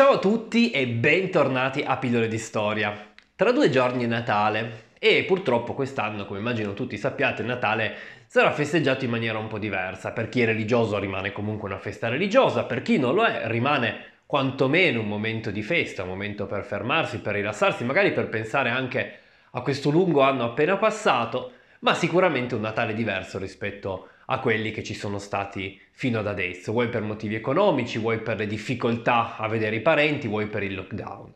Ciao a tutti e bentornati a Pillole di Storia. Tra due giorni è Natale e purtroppo quest'anno, come immagino tutti sappiate, Natale sarà festeggiato in maniera un po' diversa. Per chi è religioso rimane comunque una festa religiosa, per chi non lo è rimane quantomeno un momento di festa, un momento per fermarsi, per rilassarsi, magari per pensare anche a questo lungo anno appena passato, ma sicuramente un Natale diverso rispetto a a quelli che ci sono stati fino ad adesso, vuoi per motivi economici, vuoi per le difficoltà a vedere i parenti, vuoi per il lockdown.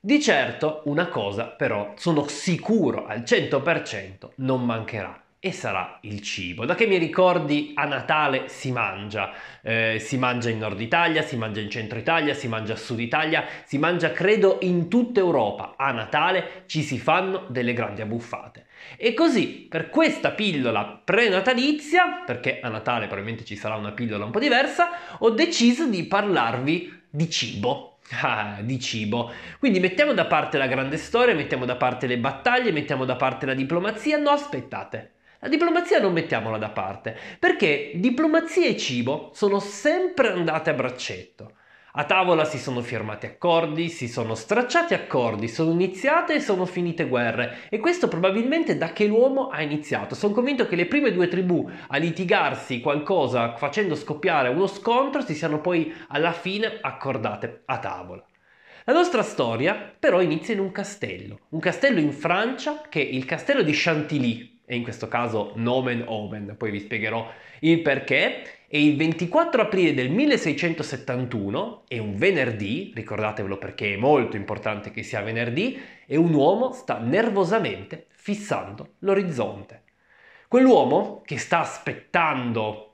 Di certo una cosa però sono sicuro al 100% non mancherà, e sarà il cibo. Da che mi ricordi a Natale si mangia, eh, si mangia in Nord Italia, si mangia in Centro Italia, si mangia a Sud Italia, si mangia credo in tutta Europa. A Natale ci si fanno delle grandi abbuffate. E così per questa pillola prenatalizia, perché a Natale probabilmente ci sarà una pillola un po' diversa, ho deciso di parlarvi di cibo. Ah, di cibo. Quindi mettiamo da parte la grande storia, mettiamo da parte le battaglie, mettiamo da parte la diplomazia. No, aspettate, la diplomazia non mettiamola da parte, perché diplomazia e cibo sono sempre andate a braccetto. A tavola si sono firmati accordi, si sono stracciati accordi, sono iniziate e sono finite guerre e questo probabilmente da che l'uomo ha iniziato. Sono convinto che le prime due tribù a litigarsi qualcosa facendo scoppiare uno scontro si siano poi alla fine accordate a tavola. La nostra storia però inizia in un castello, un castello in Francia che è il castello di Chantilly, e in questo caso nomen omen, poi vi spiegherò il perché, e il 24 aprile del 1671, è un venerdì, ricordatevelo perché è molto importante che sia venerdì, e un uomo sta nervosamente fissando l'orizzonte. Quell'uomo che sta aspettando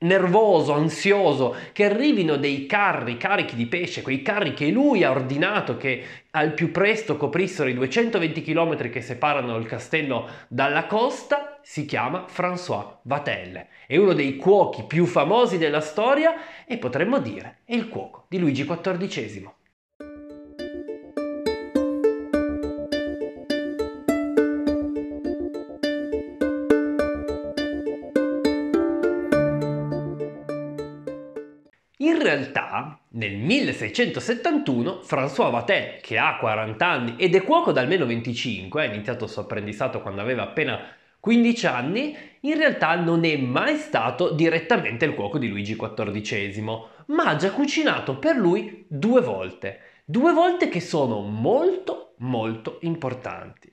nervoso, ansioso, che arrivino dei carri carichi di pesce, quei carri che lui ha ordinato che al più presto coprissero i 220 km che separano il castello dalla costa, si chiama François Vatel. È uno dei cuochi più famosi della storia e potremmo dire è il cuoco di Luigi XIV. Nel 1671 François Vatel, che ha 40 anni ed è cuoco da almeno 25, ha iniziato il suo apprendistato quando aveva appena 15 anni, in realtà non è mai stato direttamente il cuoco di Luigi XIV, ma ha già cucinato per lui due volte, due volte che sono molto molto importanti.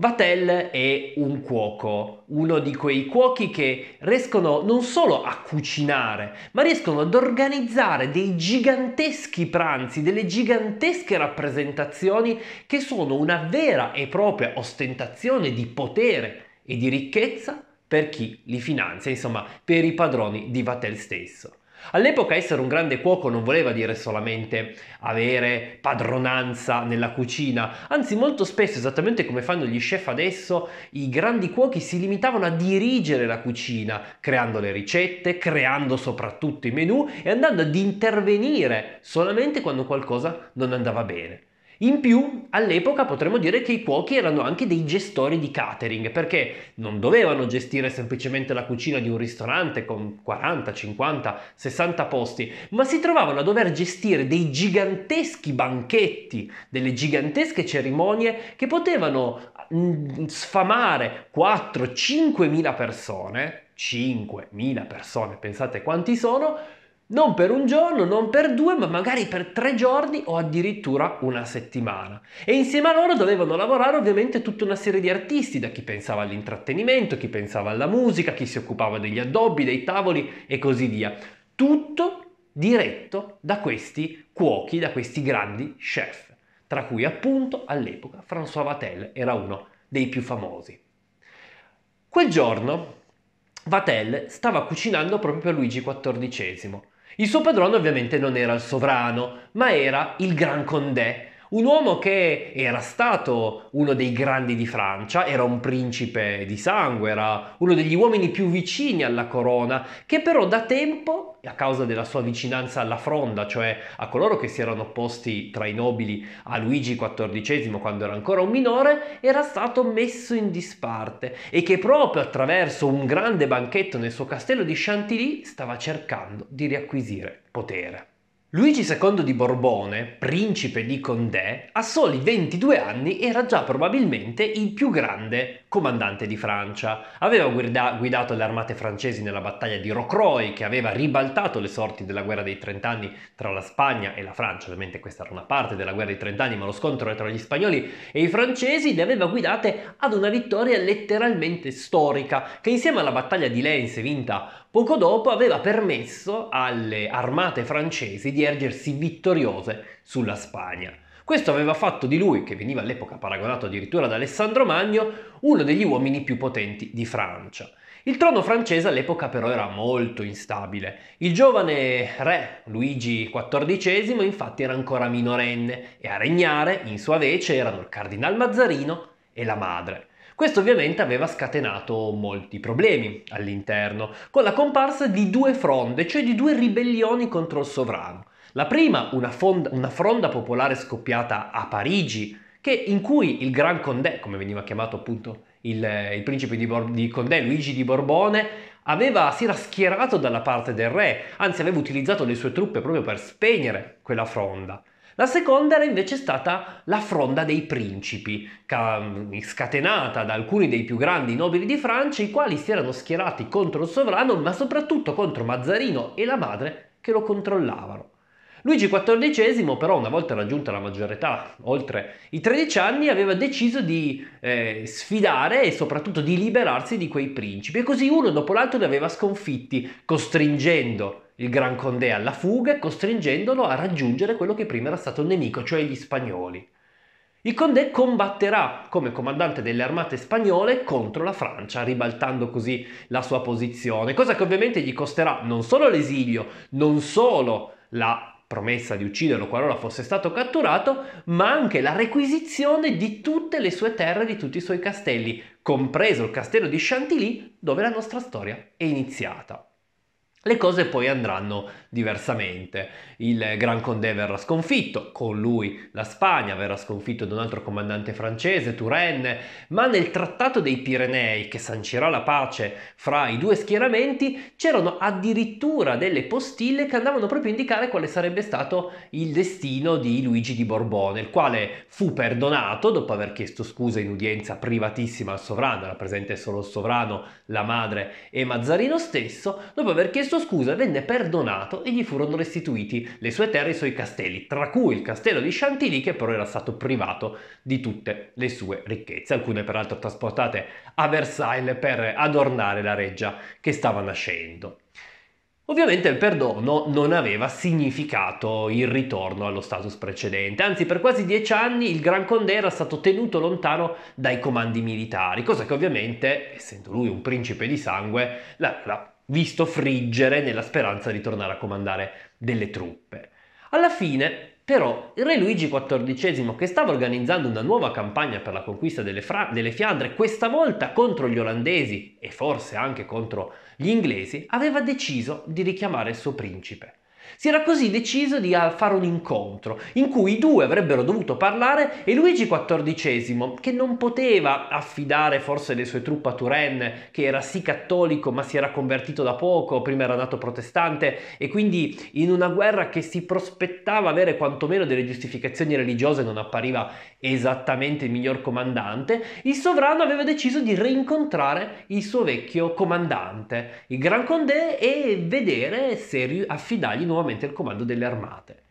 Vatel è un cuoco, uno di quei cuochi che riescono non solo a cucinare, ma riescono ad organizzare dei giganteschi pranzi, delle gigantesche rappresentazioni che sono una vera e propria ostentazione di potere e di ricchezza per chi li finanzia, insomma, per i padroni di Vatel stesso. All'epoca essere un grande cuoco non voleva dire solamente avere padronanza nella cucina, anzi molto spesso, esattamente come fanno gli chef adesso, i grandi cuochi si limitavano a dirigere la cucina, creando le ricette, creando soprattutto i menù e andando ad intervenire solamente quando qualcosa non andava bene. In più, all'epoca potremmo dire che i cuochi erano anche dei gestori di catering, perché non dovevano gestire semplicemente la cucina di un ristorante con 40, 50, 60 posti, ma si trovavano a dover gestire dei giganteschi banchetti, delle gigantesche cerimonie che potevano mm, sfamare 4-5 mila persone, 5 mila persone, pensate quanti sono, non per un giorno, non per due, ma magari per tre giorni o addirittura una settimana. E insieme a loro dovevano lavorare ovviamente tutta una serie di artisti, da chi pensava all'intrattenimento, chi pensava alla musica, chi si occupava degli addobbi, dei tavoli e così via. Tutto diretto da questi cuochi, da questi grandi chef, tra cui appunto all'epoca François Vatel era uno dei più famosi. Quel giorno Vatel stava cucinando proprio per Luigi XIV il suo padrone ovviamente non era il sovrano, ma era il Gran Condé, un uomo che era stato uno dei grandi di Francia, era un principe di sangue, era uno degli uomini più vicini alla corona, che però da tempo, a causa della sua vicinanza alla fronda, cioè a coloro che si erano opposti tra i nobili a Luigi XIV quando era ancora un minore, era stato messo in disparte e che proprio attraverso un grande banchetto nel suo castello di Chantilly stava cercando di riacquisire potere. Luigi II di Borbone, principe di Condé, a soli 22 anni era già probabilmente il più grande comandante di Francia. Aveva guida- guidato le armate francesi nella battaglia di Rocroi, che aveva ribaltato le sorti della guerra dei trent'anni tra la Spagna e la Francia. Ovviamente questa era una parte della guerra dei trent'anni, ma lo scontro era tra gli spagnoli e i francesi le aveva guidate ad una vittoria letteralmente storica, che insieme alla battaglia di Lens vinta poco dopo aveva permesso alle armate francesi di ergersi vittoriose sulla Spagna. Questo aveva fatto di lui, che veniva all'epoca paragonato addirittura ad Alessandro Magno, uno degli uomini più potenti di Francia. Il trono francese all'epoca però era molto instabile. Il giovane re Luigi XIV infatti era ancora minorenne e a regnare in sua vece erano il cardinal Mazzarino e la madre. Questo ovviamente aveva scatenato molti problemi all'interno, con la comparsa di due fronde, cioè di due ribellioni contro il sovrano. La prima, una, fonda, una fronda popolare scoppiata a Parigi, che, in cui il Gran Condé, come veniva chiamato appunto il, il principe di, Bor- di Condé, Luigi di Borbone, Aveva, si era schierato dalla parte del re, anzi aveva utilizzato le sue truppe proprio per spegnere quella fronda. La seconda era invece stata la fronda dei principi, mm, scatenata da alcuni dei più grandi nobili di Francia, i quali si erano schierati contro il sovrano, ma soprattutto contro Mazzarino e la madre che lo controllavano. Luigi XIV però una volta raggiunta la maggiore età, oltre i 13 anni, aveva deciso di eh, sfidare e soprattutto di liberarsi di quei principi e così uno dopo l'altro li aveva sconfitti, costringendo il Gran Condé alla fuga, costringendolo a raggiungere quello che prima era stato il nemico, cioè gli spagnoli. Il Condé combatterà come comandante delle armate spagnole contro la Francia, ribaltando così la sua posizione, cosa che ovviamente gli costerà non solo l'esilio, non solo la promessa di ucciderlo qualora fosse stato catturato, ma anche la requisizione di tutte le sue terre, e di tutti i suoi castelli, compreso il castello di Chantilly, dove la nostra storia è iniziata. Le cose poi andranno diversamente. Il Gran Condé verrà sconfitto, con lui la Spagna verrà sconfitto da un altro comandante francese, Turenne, ma nel Trattato dei Pirenei, che sancirà la pace fra i due schieramenti, c'erano addirittura delle postille che andavano proprio a indicare quale sarebbe stato il destino di Luigi di Borbone, il quale fu perdonato dopo aver chiesto scusa in udienza privatissima al sovrano, era presente solo il sovrano, la madre e Mazzarino stesso, dopo aver chiesto Chiesto scusa, venne perdonato e gli furono restituiti le sue terre e i suoi castelli, tra cui il castello di Chantilly che però era stato privato di tutte le sue ricchezze, alcune peraltro trasportate a Versailles per adornare la reggia che stava nascendo. Ovviamente il perdono non aveva significato il ritorno allo status precedente, anzi per quasi dieci anni il Gran Condé era stato tenuto lontano dai comandi militari, cosa che ovviamente, essendo lui un principe di sangue, la, la visto friggere nella speranza di tornare a comandare delle truppe. Alla fine, però, il re Luigi XIV, che stava organizzando una nuova campagna per la conquista delle, Fra- delle Fiandre, questa volta contro gli olandesi e forse anche contro gli inglesi, aveva deciso di richiamare il suo principe. Si era così deciso di ah, fare un incontro in cui i due avrebbero dovuto parlare e Luigi XIV, che non poteva affidare forse le sue truppe a Turenne, che era sì cattolico ma si era convertito da poco, prima era nato protestante e quindi in una guerra che si prospettava avere quantomeno delle giustificazioni religiose non appariva esattamente il miglior comandante, il sovrano aveva deciso di rincontrare il suo vecchio comandante, il Gran Condé, e vedere se affidargli nuovamente nuovamente il comando delle armate.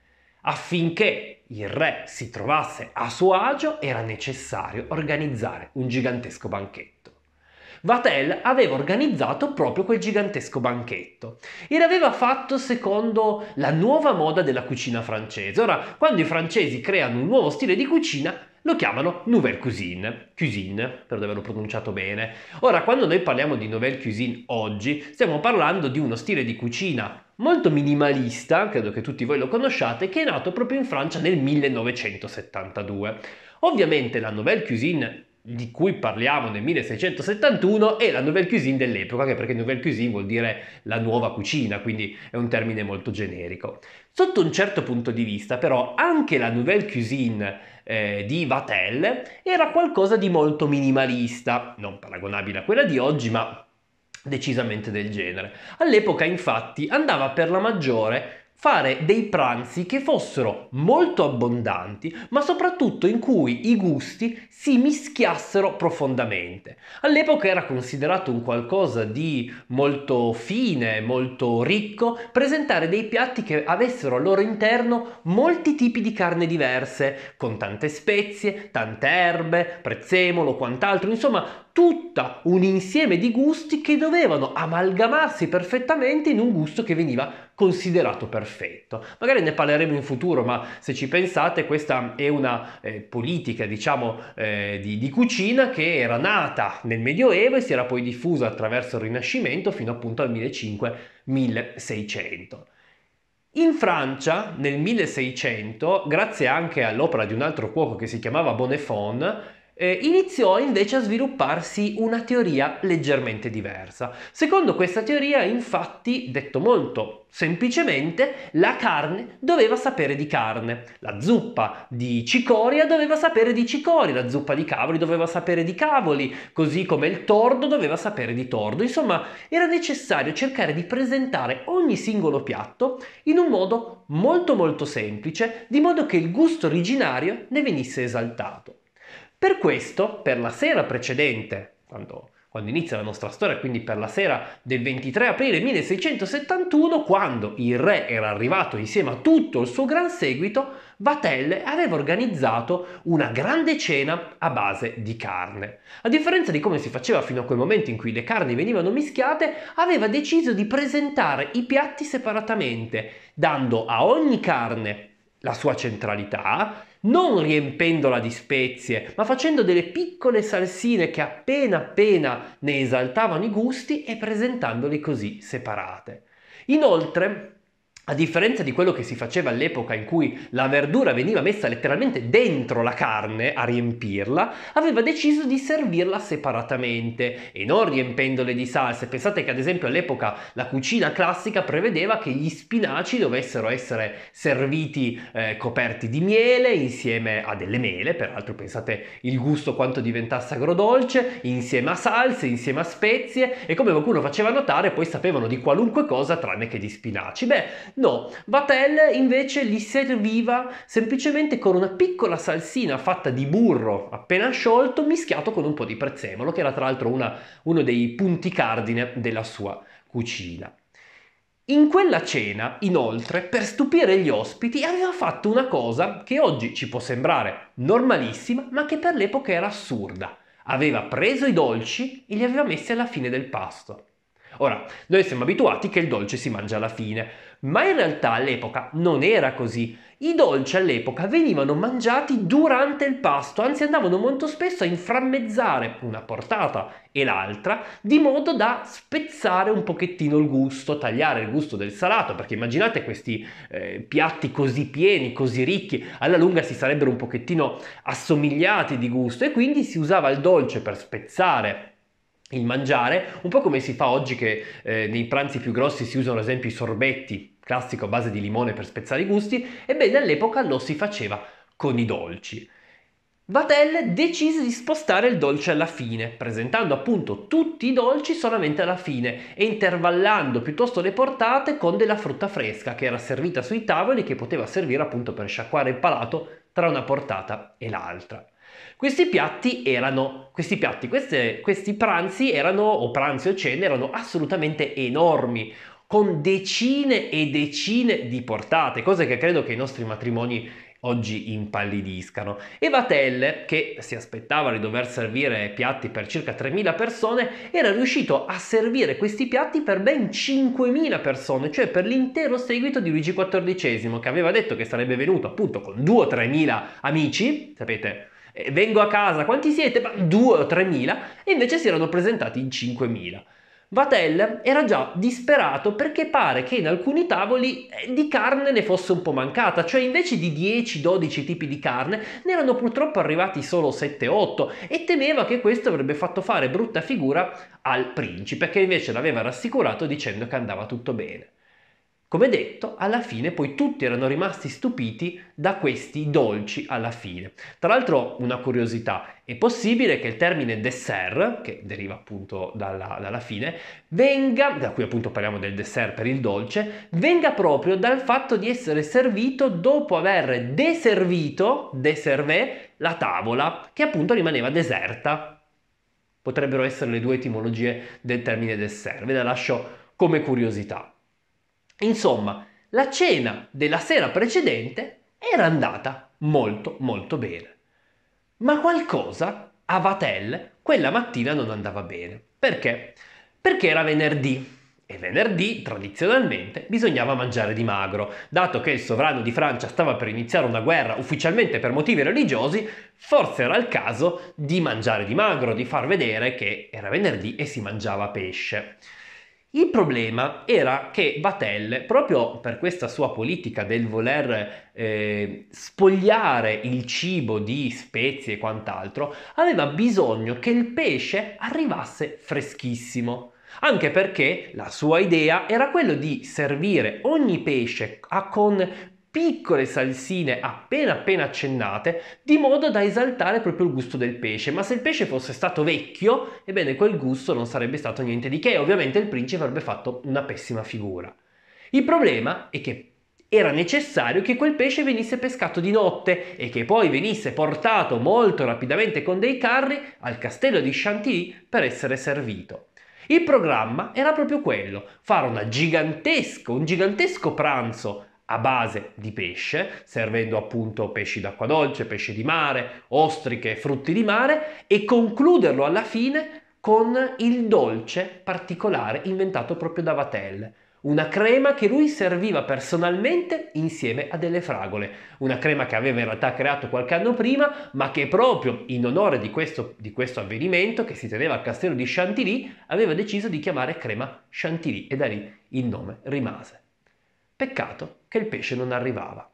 Affinché il re si trovasse a suo agio era necessario organizzare un gigantesco banchetto. Vatel aveva organizzato proprio quel gigantesco banchetto e l'aveva fatto secondo la nuova moda della cucina francese. Ora, quando i francesi creano un nuovo stile di cucina, lo chiamano nouvelle cuisine, cuisine per averlo pronunciato bene. Ora, quando noi parliamo di nouvelle cuisine oggi, stiamo parlando di uno stile di cucina molto minimalista, credo che tutti voi lo conosciate, che è nato proprio in Francia nel 1972. Ovviamente la nouvelle cuisine di cui parliamo nel 1671 è la nouvelle cuisine dell'epoca, anche perché nouvelle cuisine vuol dire la nuova cucina, quindi è un termine molto generico. Sotto un certo punto di vista, però, anche la nouvelle cuisine eh, di Vatel era qualcosa di molto minimalista, non paragonabile a quella di oggi, ma decisamente del genere. All'epoca infatti andava per la maggiore fare dei pranzi che fossero molto abbondanti, ma soprattutto in cui i gusti si mischiassero profondamente. All'epoca era considerato un qualcosa di molto fine, molto ricco, presentare dei piatti che avessero al loro interno molti tipi di carne diverse, con tante spezie, tante erbe, prezzemolo, quant'altro, insomma tutta un insieme di gusti che dovevano amalgamarsi perfettamente in un gusto che veniva considerato perfetto. Magari ne parleremo in futuro, ma se ci pensate questa è una eh, politica, diciamo, eh, di, di, cucina che era nata nel Medioevo e si era poi diffusa attraverso il Rinascimento fino appunto al 1500-1600. In Francia, nel 1600, grazie anche all'opera di un altro cuoco che si chiamava Bonnefon, eh, iniziò invece a svilupparsi una teoria leggermente diversa. Secondo questa teoria, infatti, detto molto semplicemente, la carne doveva sapere di carne, la zuppa di cicoria doveva sapere di cicori, la zuppa di cavoli doveva sapere di cavoli, così come il tordo doveva sapere di tordo. Insomma, era necessario cercare di presentare ogni singolo piatto in un modo molto molto semplice, di modo che il gusto originario ne venisse esaltato. Per questo, per la sera precedente, quando, quando inizia la nostra storia, quindi per la sera del 23 aprile 1671, quando il re era arrivato insieme a tutto il suo gran seguito, Vatel aveva organizzato una grande cena a base di carne. A differenza di come si faceva fino a quel momento in cui le carni venivano mischiate, aveva deciso di presentare i piatti separatamente, dando a ogni carne la sua centralità non riempendola di spezie, ma facendo delle piccole salsine che appena appena ne esaltavano i gusti e presentandoli così separate. Inoltre, a differenza di quello che si faceva all'epoca in cui la verdura veniva messa letteralmente dentro la carne a riempirla, aveva deciso di servirla separatamente e non riempendole di salse. Pensate che ad esempio all'epoca la cucina classica prevedeva che gli spinaci dovessero essere serviti eh, coperti di miele insieme a delle mele, peraltro pensate il gusto quanto diventasse agrodolce, insieme a salse, insieme a spezie e come qualcuno faceva notare poi sapevano di qualunque cosa tranne che di spinaci. Beh, No, Vatel invece li serviva semplicemente con una piccola salsina fatta di burro appena sciolto mischiato con un po' di prezzemolo, che era tra l'altro una, uno dei punti cardine della sua cucina. In quella cena, inoltre, per stupire gli ospiti, aveva fatto una cosa che oggi ci può sembrare normalissima, ma che per l'epoca era assurda. Aveva preso i dolci e li aveva messi alla fine del pasto. Ora, noi siamo abituati che il dolce si mangia alla fine, ma in realtà all'epoca non era così. I dolci all'epoca venivano mangiati durante il pasto, anzi andavano molto spesso a inframmezzare una portata e l'altra, di modo da spezzare un pochettino il gusto, tagliare il gusto del salato, perché immaginate questi eh, piatti così pieni, così ricchi, alla lunga si sarebbero un pochettino assomigliati di gusto e quindi si usava il dolce per spezzare il mangiare, un po' come si fa oggi che eh, nei pranzi più grossi si usano ad esempio i sorbetti, classico a base di limone per spezzare i gusti, ebbene all'epoca lo si faceva con i dolci. Vatel decise di spostare il dolce alla fine, presentando appunto tutti i dolci solamente alla fine e intervallando piuttosto le portate con della frutta fresca che era servita sui tavoli e che poteva servire appunto per sciacquare il palato tra una portata e l'altra. Questi piatti erano, questi piatti, queste, questi pranzi erano, o pranzi o cene, erano assolutamente enormi, con decine e decine di portate, cose che credo che i nostri matrimoni oggi impallidiscano. E Vatelle, che si aspettava di dover servire piatti per circa 3.000 persone, era riuscito a servire questi piatti per ben 5.000 persone, cioè per l'intero seguito di Luigi XIV, che aveva detto che sarebbe venuto appunto con 2 o 3.000 amici, sapete, eh, vengo a casa, quanti siete? 2 o 3.000 e invece si erano presentati in 5.000. Vatel era già disperato perché pare che in alcuni tavoli eh, di carne ne fosse un po' mancata, cioè invece di 10-12 tipi di carne ne erano purtroppo arrivati solo 7-8 e temeva che questo avrebbe fatto fare brutta figura al principe che invece l'aveva rassicurato dicendo che andava tutto bene. Come detto, alla fine poi tutti erano rimasti stupiti da questi dolci alla fine. Tra l'altro, una curiosità, è possibile che il termine dessert, che deriva appunto dalla, dalla fine, venga, da cui appunto parliamo del dessert per il dolce, venga proprio dal fatto di essere servito dopo aver deservito, deservé, la tavola, che appunto rimaneva deserta. Potrebbero essere le due etimologie del termine dessert, ve la lascio come curiosità. Insomma, la cena della sera precedente era andata molto molto bene. Ma qualcosa a Vatel quella mattina non andava bene. Perché? Perché era venerdì e venerdì tradizionalmente bisognava mangiare di magro. Dato che il sovrano di Francia stava per iniziare una guerra ufficialmente per motivi religiosi, forse era il caso di mangiare di magro, di far vedere che era venerdì e si mangiava pesce. Il problema era che Vatel, proprio per questa sua politica del voler eh, spogliare il cibo di spezie e quant'altro, aveva bisogno che il pesce arrivasse freschissimo. Anche perché la sua idea era quella di servire ogni pesce a, con piccole salsine appena appena accennate, di modo da esaltare proprio il gusto del pesce. Ma se il pesce fosse stato vecchio, ebbene quel gusto non sarebbe stato niente di che, ovviamente il principe avrebbe fatto una pessima figura. Il problema è che era necessario che quel pesce venisse pescato di notte e che poi venisse portato molto rapidamente con dei carri al castello di Chantilly per essere servito. Il programma era proprio quello, fare gigantesco, un gigantesco pranzo a base di pesce, servendo appunto pesci d'acqua dolce, pesci di mare, ostriche, frutti di mare e concluderlo alla fine con il dolce particolare inventato proprio da Vatel. Una crema che lui serviva personalmente insieme a delle fragole, una crema che aveva in realtà creato qualche anno prima, ma che proprio in onore di questo, di questo avvenimento che si teneva al castello di Chantilly aveva deciso di chiamare crema Chantilly e da lì il nome rimase. Peccato che il pesce non arrivava.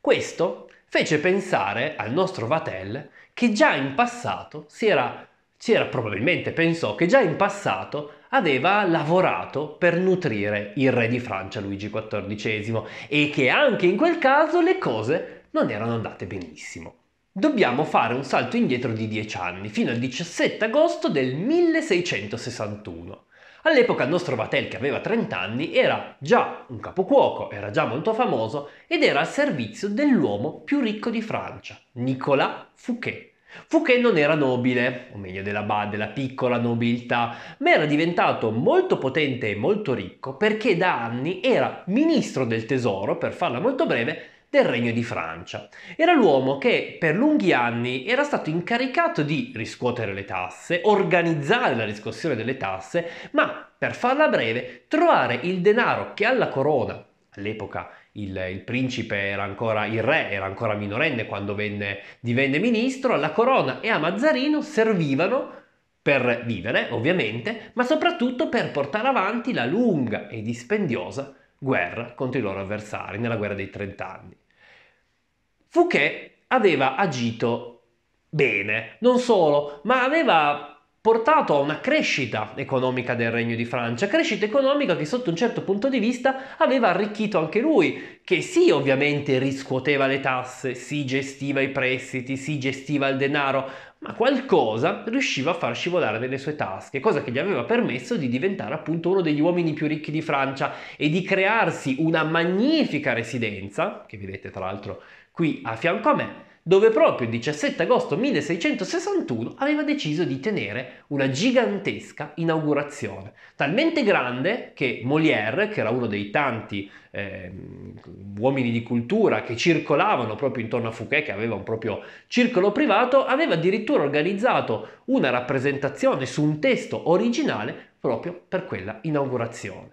Questo fece pensare al nostro Vatel che già in passato si era, si era probabilmente pensò che già in passato aveva lavorato per nutrire il re di Francia Luigi XIV e che anche in quel caso le cose non erano andate benissimo. Dobbiamo fare un salto indietro di dieci anni, fino al 17 agosto del 1661. All'epoca il nostro Vatel, che aveva 30 anni, era già un capocuoco, era già molto famoso ed era al servizio dell'uomo più ricco di Francia, Nicolas Fouquet. Fouquet non era nobile, o meglio della, della piccola nobiltà, ma era diventato molto potente e molto ricco perché da anni era ministro del tesoro, per farla molto breve, del Regno di Francia. Era l'uomo che per lunghi anni era stato incaricato di riscuotere le tasse, organizzare la riscossione delle tasse, ma per farla breve, trovare il denaro che alla corona, all'epoca il, il, principe era ancora il re, era ancora minorenne quando venne, divenne ministro, alla corona e a Mazzarino servivano per vivere, ovviamente, ma soprattutto per portare avanti la lunga e dispendiosa guerra contro i loro avversari nella guerra dei trent'anni. Fouquet aveva agito bene, non solo, ma aveva portato a una crescita economica del Regno di Francia, crescita economica che sotto un certo punto di vista aveva arricchito anche lui, che sì ovviamente riscuoteva le tasse, si gestiva i prestiti, si gestiva il denaro, ma qualcosa riusciva a far scivolare nelle sue tasche, cosa che gli aveva permesso di diventare appunto uno degli uomini più ricchi di Francia e di crearsi una magnifica residenza, che vedete tra l'altro qui a fianco a me, dove proprio il 17 agosto 1661 aveva deciso di tenere una gigantesca inaugurazione, talmente grande che Molière, che era uno dei tanti eh, uomini di cultura che circolavano proprio intorno a Fouquet, che aveva un proprio circolo privato, aveva addirittura organizzato una rappresentazione su un testo originale proprio per quella inaugurazione.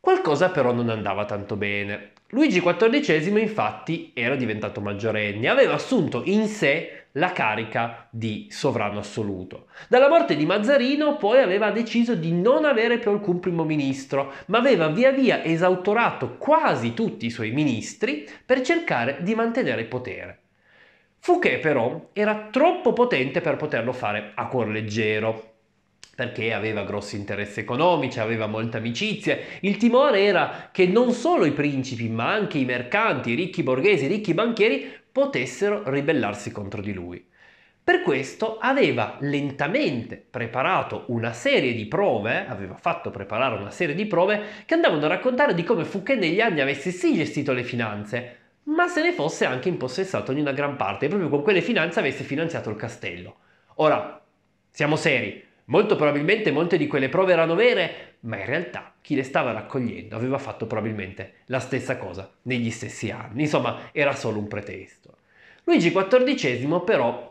Qualcosa però non andava tanto bene. Luigi XIV infatti era diventato maggiorenne, aveva assunto in sé la carica di sovrano assoluto. Dalla morte di Mazzarino poi aveva deciso di non avere più alcun primo ministro, ma aveva via via esautorato quasi tutti i suoi ministri per cercare di mantenere il potere. Fouquet però era troppo potente per poterlo fare a cuor leggero perché aveva grossi interessi economici, aveva molte amicizie. Il timore era che non solo i principi, ma anche i mercanti, i ricchi borghesi, i ricchi banchieri potessero ribellarsi contro di lui. Per questo aveva lentamente preparato una serie di prove, aveva fatto preparare una serie di prove che andavano a raccontare di come Fouquet negli anni avesse sì gestito le finanze, ma se ne fosse anche impossessato di una gran parte e proprio con quelle finanze avesse finanziato il castello. Ora, siamo seri, Molto probabilmente molte di quelle prove erano vere, ma in realtà chi le stava raccogliendo aveva fatto probabilmente la stessa cosa negli stessi anni, insomma era solo un pretesto. Luigi XIV però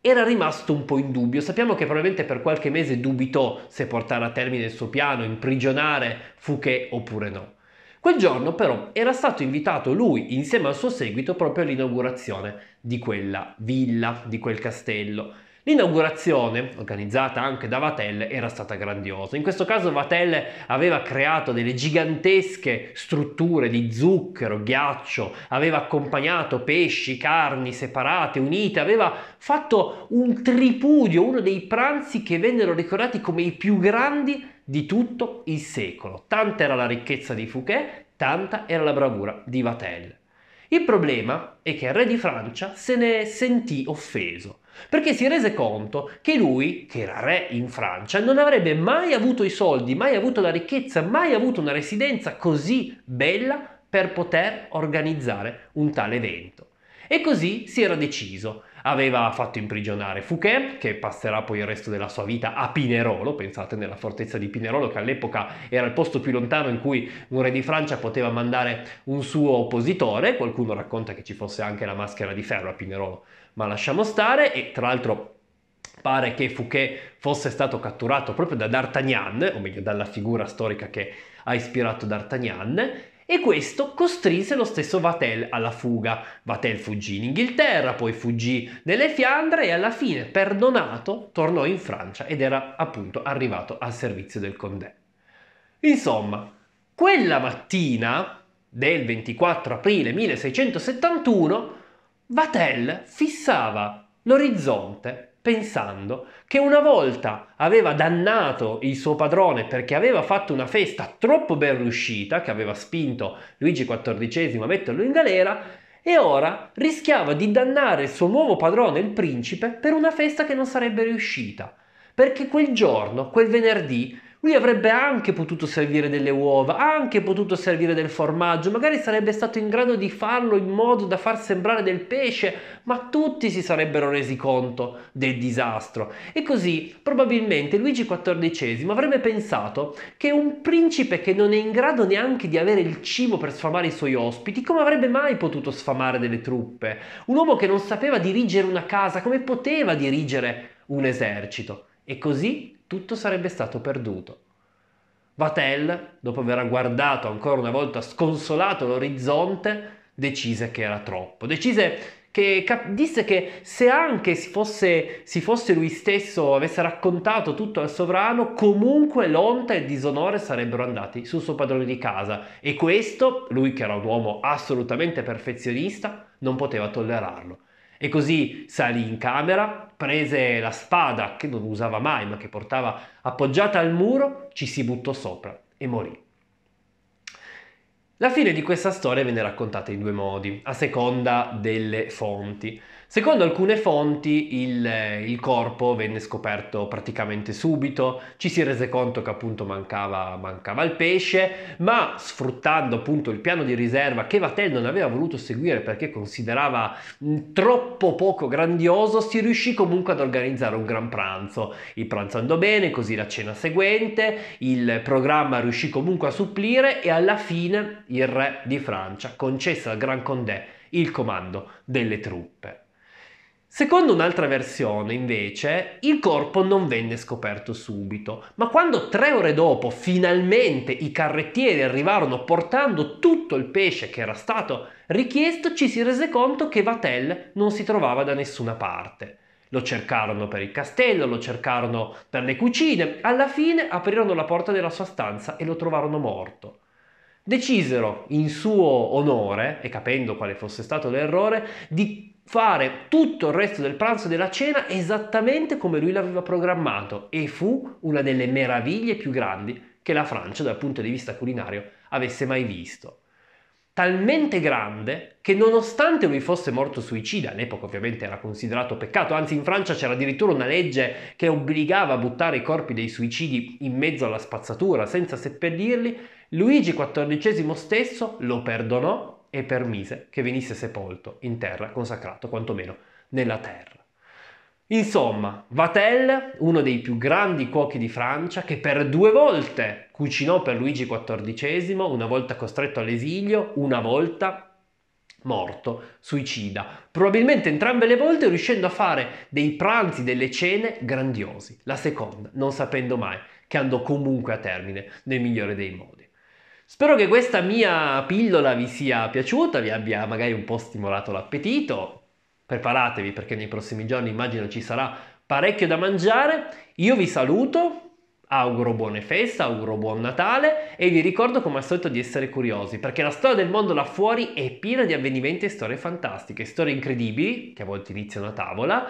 era rimasto un po' in dubbio, sappiamo che probabilmente per qualche mese dubitò se portare a termine il suo piano, imprigionare Fouquet oppure no. Quel giorno però era stato invitato lui insieme al suo seguito proprio all'inaugurazione di quella villa, di quel castello L'inaugurazione, organizzata anche da Vatel, era stata grandiosa. In questo caso Vatel aveva creato delle gigantesche strutture di zucchero, ghiaccio, aveva accompagnato pesci, carni separate, unite, aveva fatto un tripudio, uno dei pranzi che vennero ricordati come i più grandi di tutto il secolo. Tanta era la ricchezza di Fouquet, tanta era la bravura di Vatel. Il problema è che il re di Francia se ne sentì offeso perché si rese conto che lui, che era re in Francia, non avrebbe mai avuto i soldi, mai avuto la ricchezza, mai avuto una residenza così bella per poter organizzare un tale evento. E così si era deciso. Aveva fatto imprigionare Fouquet, che passerà poi il resto della sua vita a Pinerolo, pensate nella fortezza di Pinerolo, che all'epoca era il posto più lontano in cui un re di Francia poteva mandare un suo oppositore. Qualcuno racconta che ci fosse anche la maschera di ferro a Pinerolo ma lasciamo stare e tra l'altro pare che Fouquet fosse stato catturato proprio da D'Artagnan, o meglio dalla figura storica che ha ispirato D'Artagnan, e questo costrinse lo stesso Vatel alla fuga. Vatel fuggì in Inghilterra, poi fuggì nelle Fiandre e alla fine, perdonato, tornò in Francia ed era appunto arrivato al servizio del Condé. Insomma, quella mattina del 24 aprile 1671 Vatel fissava l'orizzonte pensando che una volta aveva dannato il suo padrone perché aveva fatto una festa troppo ben riuscita che aveva spinto Luigi XIV a metterlo in galera e ora rischiava di dannare il suo nuovo padrone, il principe, per una festa che non sarebbe riuscita, perché quel giorno, quel venerdì, lui avrebbe anche potuto servire delle uova, anche potuto servire del formaggio, magari sarebbe stato in grado di farlo in modo da far sembrare del pesce, ma tutti si sarebbero resi conto del disastro. E così probabilmente Luigi XIV avrebbe pensato che un principe che non è in grado neanche di avere il cibo per sfamare i suoi ospiti, come avrebbe mai potuto sfamare delle truppe? Un uomo che non sapeva dirigere una casa, come poteva dirigere un esercito? E così tutto sarebbe stato perduto. Vatel, dopo aver guardato ancora una volta sconsolato l'orizzonte, decise che era troppo. Decise che cap- disse che se anche si fosse, si fosse, lui stesso, avesse raccontato tutto al sovrano, comunque l'onta e il disonore sarebbero andati sul suo padrone di casa e questo, lui che era un uomo assolutamente perfezionista, non poteva tollerarlo. E così salì in camera, prese la spada che non usava mai ma che portava appoggiata al muro, ci si buttò sopra e morì. La fine di questa storia venne raccontata in due modi, a seconda delle fonti. Secondo alcune fonti il, il, corpo venne scoperto praticamente subito, ci si rese conto che appunto mancava, mancava, il pesce, ma sfruttando appunto il piano di riserva che Vatel non aveva voluto seguire perché considerava mm, troppo poco grandioso, si riuscì comunque ad organizzare un gran pranzo. Il pranzo andò bene, così la cena seguente, il programma riuscì comunque a supplire e alla fine il re di Francia concesse al Gran Condé il comando delle truppe. Secondo un'altra versione, invece, il corpo non venne scoperto subito, ma quando tre ore dopo finalmente i carrettieri arrivarono portando tutto il pesce che era stato richiesto, ci si rese conto che Vatel non si trovava da nessuna parte. Lo cercarono per il castello, lo cercarono per le cucine, alla fine aprirono la porta della sua stanza e lo trovarono morto. Decisero in suo onore, e capendo quale fosse stato l'errore, di fare tutto il resto del pranzo e della cena esattamente come lui l'aveva programmato e fu una delle meraviglie più grandi che la Francia dal punto di vista culinario avesse mai visto. Talmente grande che nonostante lui fosse morto suicida, all'epoca ovviamente era considerato peccato, anzi in Francia c'era addirittura una legge che obbligava a buttare i corpi dei suicidi in mezzo alla spazzatura senza seppellirli, Luigi XIV stesso lo perdonò e permise che venisse sepolto in terra, consacrato quantomeno nella terra. Insomma, Vatel, uno dei più grandi cuochi di Francia, che per due volte cucinò per Luigi XIV, una volta costretto all'esilio, una volta morto, suicida, probabilmente entrambe le volte riuscendo a fare dei pranzi, delle cene grandiosi, la seconda non sapendo mai che andò comunque a termine nel migliore dei modi. Spero che questa mia pillola vi sia piaciuta, vi abbia magari un po' stimolato l'appetito. Preparatevi perché nei prossimi giorni immagino ci sarà parecchio da mangiare. Io vi saluto, auguro buone feste, auguro buon Natale e vi ricordo come al solito di essere curiosi perché la storia del mondo là fuori è piena di avvenimenti e storie fantastiche, storie incredibili che a volte iniziano a tavola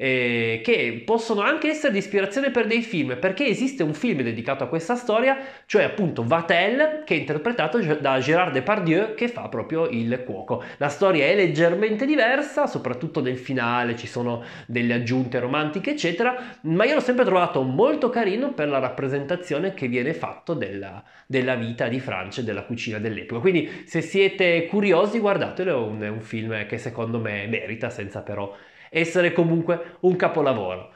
eh, che possono anche essere di ispirazione per dei film, perché esiste un film dedicato a questa storia, cioè appunto Vatel, che è interpretato da Gérard Depardieu, che fa proprio il cuoco. La storia è leggermente diversa, soprattutto nel finale ci sono delle aggiunte romantiche, eccetera, ma io l'ho sempre trovato molto carino per la rappresentazione che viene fatto della, della vita di Francia e della cucina dell'epoca. Quindi se siete curiosi guardatelo, è un, è un film che secondo me merita senza però essere comunque un capolavoro.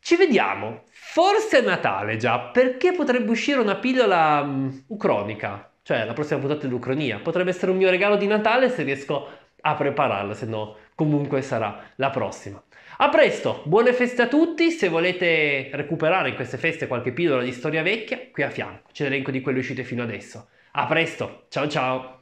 Ci vediamo, forse a Natale già, perché potrebbe uscire una pillola um, ucronica, cioè la prossima puntata dell'Ucronia. Potrebbe essere un mio regalo di Natale se riesco a prepararla, se no comunque sarà la prossima. A presto, buone feste a tutti, se volete recuperare in queste feste qualche pillola di storia vecchia, qui a fianco c'è l'elenco di quelle uscite fino adesso. A presto, ciao ciao!